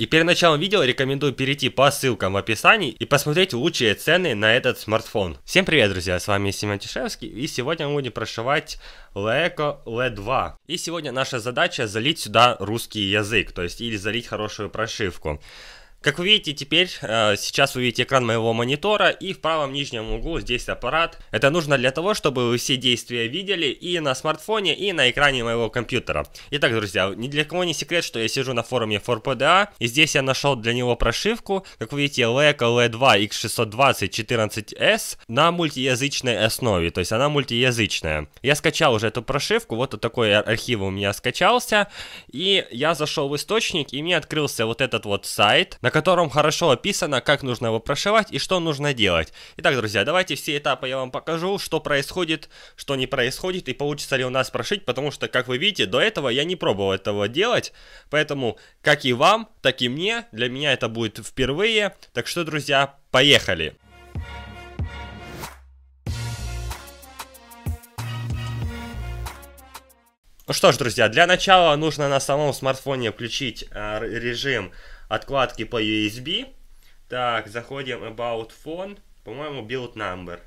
И перед началом видео рекомендую перейти по ссылкам в описании и посмотреть лучшие цены на этот смартфон. Всем привет, друзья, с вами Семен Тишевский, и сегодня мы будем прошивать Леко L2. И сегодня наша задача залить сюда русский язык, то есть или залить хорошую прошивку. Как вы видите теперь, э, сейчас вы видите экран моего монитора и в правом нижнем углу здесь аппарат. Это нужно для того, чтобы вы все действия видели и на смартфоне, и на экране моего компьютера. Итак, друзья, ни для кого не секрет, что я сижу на форуме 4PDA а, и здесь я нашел для него прошивку, как вы видите, LEC LE2 X620-14S на мультиязычной основе, то есть она мультиязычная. Я скачал уже эту прошивку, вот такой архив у меня скачался, и я зашел в источник и мне открылся вот этот вот сайт, на на котором хорошо описано, как нужно его прошивать и что нужно делать. Итак, друзья, давайте все этапы я вам покажу, что происходит, что не происходит и получится ли у нас прошить, потому что, как вы видите, до этого я не пробовал этого делать, поэтому, как и вам, так и мне, для меня это будет впервые. Так что, друзья, поехали! Ну что ж, друзья, для начала нужно на самом смартфоне включить э, режим откладки по USB. Так, заходим About Phone. По-моему, Build Number.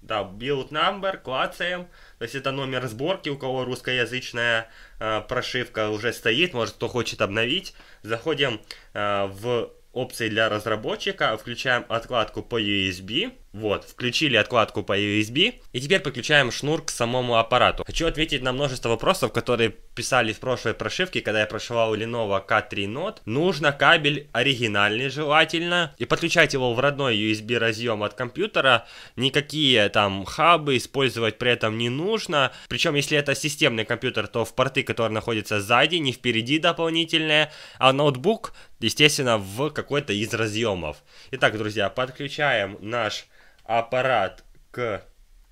Да, Build Number, клацаем. То есть это номер сборки, у кого русскоязычная э, прошивка уже стоит, может кто хочет обновить. Заходим э, в опции для разработчика, включаем откладку по USB. Вот, включили откладку по USB. И теперь подключаем шнур к самому аппарату. Хочу ответить на множество вопросов, которые писали в прошлой прошивке, когда я прошивал Lenovo K3 Note. Нужно кабель оригинальный желательно. И подключать его в родной USB разъем от компьютера. Никакие там хабы использовать при этом не нужно. Причем, если это системный компьютер, то в порты, которые находятся сзади, не впереди дополнительные. А ноутбук, естественно, в какой-то из разъемов. Итак, друзья, подключаем наш аппарат к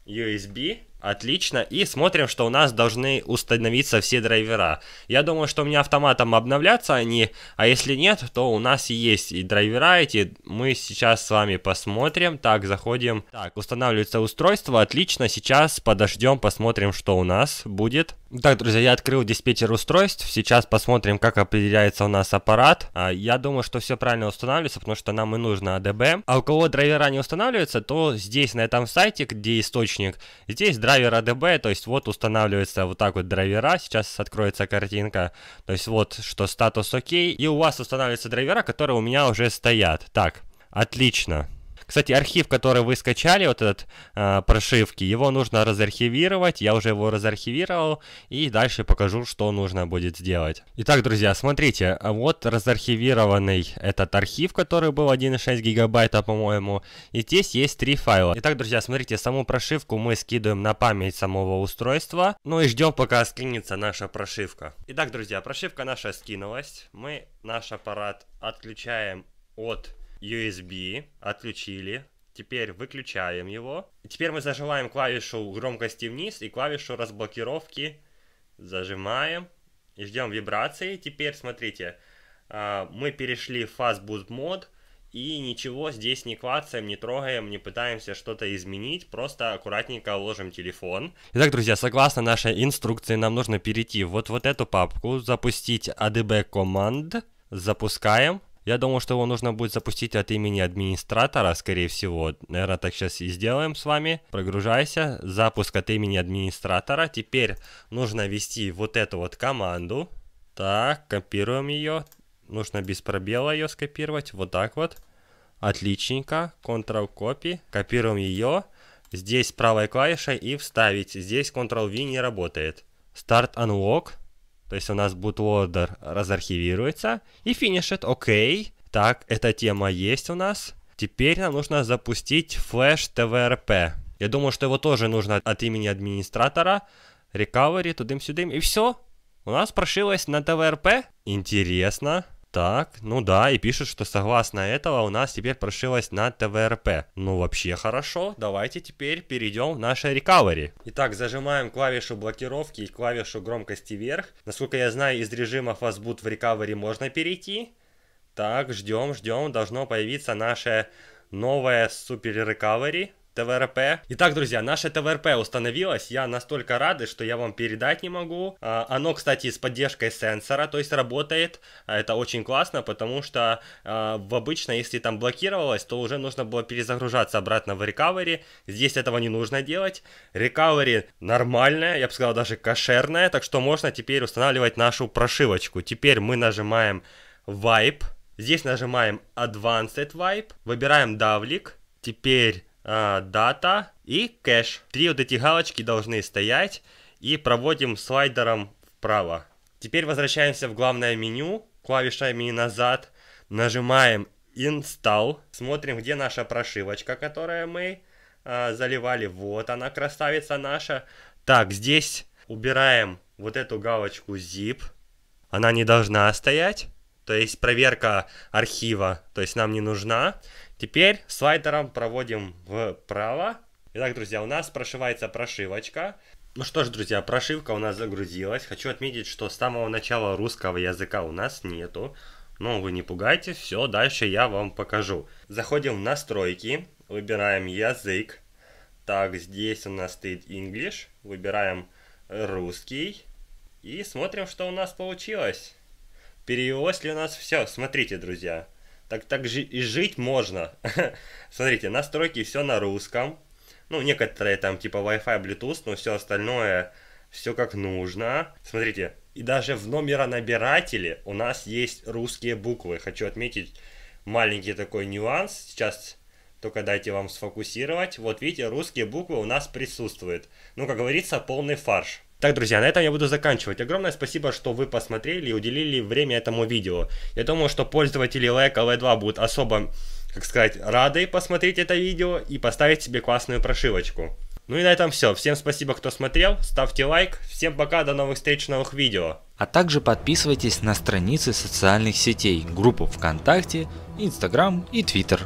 USB Отлично, и смотрим, что у нас должны установиться все драйвера. Я думаю, что у меня автоматом обновляться они, а если нет, то у нас есть и драйвера эти. Мы сейчас с вами посмотрим. Так, заходим. Так, устанавливается устройство, отлично, сейчас подождем, посмотрим, что у нас будет. Так, друзья, я открыл диспетчер устройств, сейчас посмотрим, как определяется у нас аппарат. А, я думаю, что все правильно устанавливается, потому что нам и нужно ADB. А у кого драйвера не устанавливаются, то здесь, на этом сайте, где источник, здесь драйвера драйвера DB, то есть вот устанавливается вот так вот драйвера, сейчас откроется картинка, то есть вот что статус ОК и у вас устанавливаются драйвера, которые у меня уже стоят. Так, отлично. Кстати, архив, который вы скачали, вот этот э, прошивки, его нужно разархивировать. Я уже его разархивировал и дальше покажу, что нужно будет сделать. Итак, друзья, смотрите, а вот разархивированный этот архив, который был 1,6 гигабайта, по-моему. И здесь есть три файла. Итак, друзья, смотрите, саму прошивку мы скидываем на память самого устройства. Ну и ждем, пока скинется наша прошивка. Итак, друзья, прошивка наша скинулась. Мы наш аппарат отключаем от USB, отключили, Теперь выключаем его. теперь мы зажимаем клавишу громкости вниз и клавишу разблокировки. Зажимаем и ждем вибрации. Теперь смотрите, а, мы перешли в Fast Boot Mode и ничего здесь не клацаем, не трогаем, не пытаемся что-то изменить, просто аккуратненько ложим телефон. Итак, друзья, согласно нашей инструкции, нам нужно перейти вот в вот эту папку, запустить ADB команд, запускаем, я думал, что его нужно будет запустить от имени администратора, скорее всего. Наверное, так сейчас и сделаем с вами. Прогружайся. Запуск от имени администратора. Теперь нужно ввести вот эту вот команду. Так, копируем ее. Нужно без пробела ее скопировать. Вот так вот. Отличненько. Ctrl-copy. Копируем ее. Здесь правой клавишей и вставить. Здесь Ctrl-V не работает. Start Unlock. То есть у нас bootloader разархивируется и финишит. Окей, так, эта тема есть у нас. Теперь нам нужно запустить Flash TVRP. Я думаю, что его тоже нужно от имени администратора. Recovery, тудым-сюдым. И все. У нас прошилось на ТВРП. Интересно. Так, ну да, и пишут, что согласно этого у нас теперь прошилось на ТВРП. Ну вообще хорошо, давайте теперь перейдем в наше рекавери. Итак, зажимаем клавишу блокировки и клавишу громкости вверх. Насколько я знаю, из режима Fastboot в рекавери можно перейти. Так, ждем, ждем, должно появиться наше новое супер рекавери. ТВРП. Итак, друзья, наше ТВРП установилось. Я настолько рады, что я вам передать не могу. А, оно, кстати, с поддержкой сенсора, то есть работает. А, это очень классно, потому что а, в обычно, если там блокировалось, то уже нужно было перезагружаться обратно в рекавери. Здесь этого не нужно делать. Рекавери нормальная, я бы сказал, даже кошерная. Так что можно теперь устанавливать нашу прошивочку. Теперь мы нажимаем Wipe. Здесь нажимаем Advanced Wipe. Выбираем давлик. Теперь Э, дата и кэш. Три вот эти галочки должны стоять. И проводим слайдером вправо. Теперь возвращаемся в главное меню, клавишами назад. Нажимаем Install. Смотрим, где наша прошивочка, которую мы э, заливали. Вот она, красавица наша. Так, здесь убираем вот эту галочку Zip. Она не должна стоять то есть проверка архива, то есть нам не нужна. Теперь слайдером проводим вправо. Итак, друзья, у нас прошивается прошивочка. Ну что ж, друзья, прошивка у нас загрузилась. Хочу отметить, что с самого начала русского языка у нас нету. Но ну, вы не пугайтесь, все, дальше я вам покажу. Заходим в настройки, выбираем язык. Так, здесь у нас стоит English, выбираем русский. И смотрим, что у нас получилось. Перевелось ли у нас все? Смотрите, друзья. Так, так же и жить можно. Смотрите, настройки все на русском. Ну, некоторые там типа Wi-Fi, Bluetooth, но все остальное, все как нужно. Смотрите, и даже в номеронабирателе у нас есть русские буквы. Хочу отметить маленький такой нюанс. Сейчас только дайте вам сфокусировать. Вот видите, русские буквы у нас присутствуют. Ну, как говорится, полный фарш. Так, друзья, на этом я буду заканчивать. Огромное спасибо, что вы посмотрели и уделили время этому видео. Я думаю, что пользователи LEC LE2 будут особо, как сказать, рады посмотреть это видео и поставить себе классную прошивочку. Ну и на этом все. Всем спасибо, кто смотрел. Ставьте лайк. Всем пока, до новых встреч, новых видео. А также подписывайтесь на страницы социальных сетей, группу ВКонтакте, Инстаграм и Твиттер.